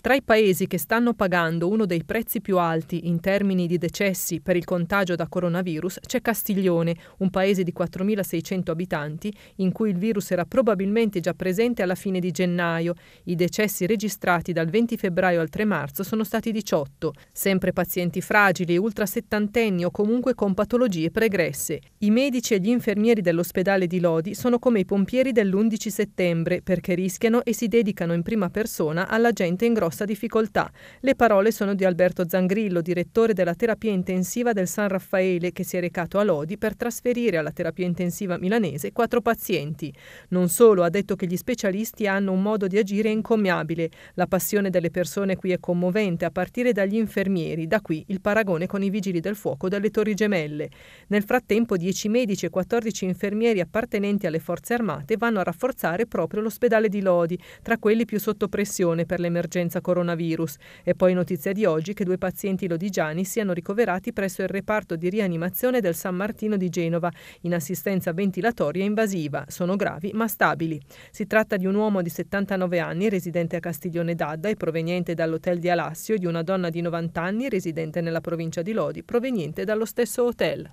Tra i paesi che stanno pagando uno dei prezzi più alti in termini di decessi per il contagio da coronavirus c'è Castiglione, un paese di 4.600 abitanti in cui il virus era probabilmente già presente alla fine di gennaio. I decessi registrati dal 20 febbraio al 3 marzo sono stati 18, sempre pazienti fragili, ultrasettantenni o comunque con patologie pregresse. I medici e gli infermieri dell'ospedale di Lodi sono come i pompieri dell'11 settembre perché rischiano e si dedicano in prima persona alla gente in grosso grossa difficoltà. Le parole sono di Alberto Zangrillo, direttore della terapia intensiva del San Raffaele, che si è recato a Lodi per trasferire alla terapia intensiva milanese quattro pazienti. Non solo, ha detto che gli specialisti hanno un modo di agire incommiabile. La passione delle persone qui è commovente, a partire dagli infermieri. Da qui il paragone con i vigili del fuoco delle Torri Gemelle. Nel frattempo, 10 medici e 14 infermieri appartenenti alle forze armate vanno a rafforzare proprio l'ospedale di Lodi, tra quelli più sotto pressione per l'emergenza senza coronavirus. E poi notizia di oggi che due pazienti lodigiani siano ricoverati presso il reparto di rianimazione del San Martino di Genova in assistenza ventilatoria invasiva. Sono gravi ma stabili. Si tratta di un uomo di 79 anni residente a Castiglione d'Adda e proveniente dall'hotel di Alassio e di una donna di 90 anni residente nella provincia di Lodi proveniente dallo stesso hotel.